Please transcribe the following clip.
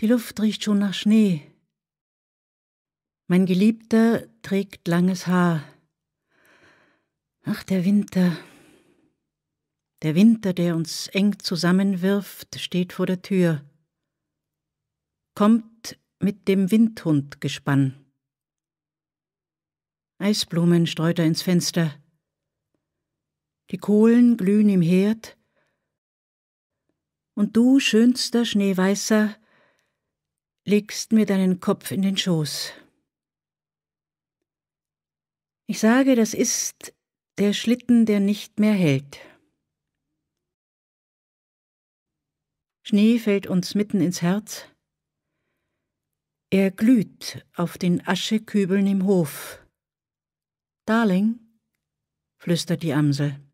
Die Luft riecht schon nach Schnee. Mein Geliebter trägt langes Haar. Ach, der Winter. Der Winter, der uns eng zusammenwirft, steht vor der Tür. Kommt mit dem Windhund gespann. Eisblumen streut er ins Fenster. Die Kohlen glühen im Herd. Und du, schönster Schneeweißer, legst mir deinen Kopf in den Schoß. Ich sage, das ist der Schlitten, der nicht mehr hält. Schnee fällt uns mitten ins Herz. Er glüht auf den Aschekübeln im Hof. Darling, flüstert die Amsel.